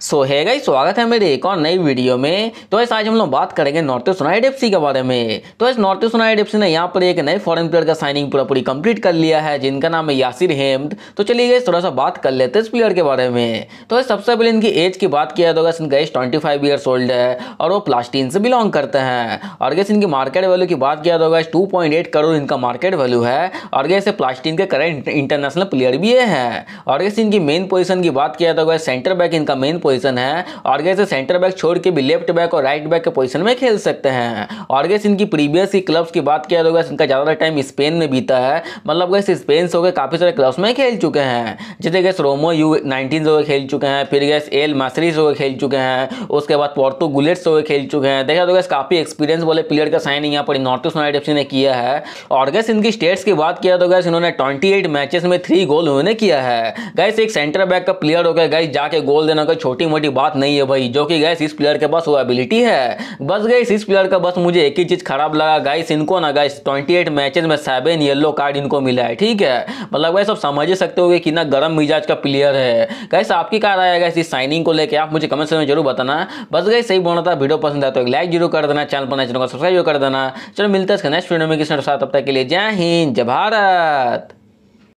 सो है गई स्वागत है मेरे एक और नई वीडियो में तो ऐसे आज हम लोग बात करेंगे नॉर्थ ईस्ट यूनाइट के बारे में तो इस नॉर्थ ईस्ट यूनाइट एफ ने यहाँ पर एक नए फॉरेन प्लेयर का साइनिंग पूरा पूरी कंप्लीट कर लिया है जिनका नाम है यासिर हेमद तो चलिए गई थोड़ा सा बात कर लेते हैं इस प्लेयर के बारे में तो सबसे पहले इनकी एज की बात किया तो गैस इनका age twenty five years old है और वो प्लास्टीन से बिलोंग करते हैं और गैस इनकी मार्केट वैल्यू की बात किया तो गैस टू करोड़ इनका मार्केट वैल्यू है और गैस प्लास्टीन के करेंट इंटरनेशनल प्लेयर भी है और गैस इनकी मेन पोजिशन की बात किया तो गैस सेंटर बैक इनका मेन पोजीशन है और गैस सेंटर बैक छोड़ के भी लेफ्ट बैक और राइट बैक के पोजीशन में खेल सकते हैं और गैस इनकी प्रीवियस की क्लब्स की बात किया तो गैस इनका ज़्यादातर टाइम स्पेन में बीता है मतलब गैस स्पेन से होकर काफ़ी सारे क्लब्स में खेल चुके हैं जैसे गैस रोमो यू नाइनटीन से खेल चुके हैं फिर गैस एल मासरी से होकर खेल चुके हैं उसके बाद पोर्तो गुलेट से होकर खेल चुके हैं देखा तो गैस काफ़ी एक्सपीरियंस वाले प्लेयर का साइन यहाँ पर नॉर्थ ईस्ट यूनाइटेड एफ ने किया है और गैस इनकी स्टेट्स की बात किया तो गैस इन्होंने ट्वेंटी मैचेस में थ्री गोल उन्होंने किया है गैस एक सेंटर बैक का प्लेयर होकर गैस जाके गोल देना कोई छोटा छोटी मोटी बात नहीं है भाई जो कि गैस इस प्लेयर के पास वो एबिलिटी है बस गैस इस प्लेयर का बस मुझे एक ही चीज़ खराब लगा गाइस इनको ना गाइस 28 मैचेस में सेवन येलो कार्ड इनको मिला है ठीक है मतलब गैस आप समझ ही सकते हो कि ना गर्म मिजाज का प्लेयर है गैस आपकी क्या राय है गैस इस साइनिंग को लेकर आप मुझे कमेंट से जरूर बताना बस गई सही बोलना था वीडियो पसंद आता तो एक लाइक जरूर कर देना चैनल पर तो चैनल को सब्सक्राइब कर देना चलो मिलते हैं नेक्स्ट वीडियो में किसी साथ तब तक के लिए जय हिंद जय भारत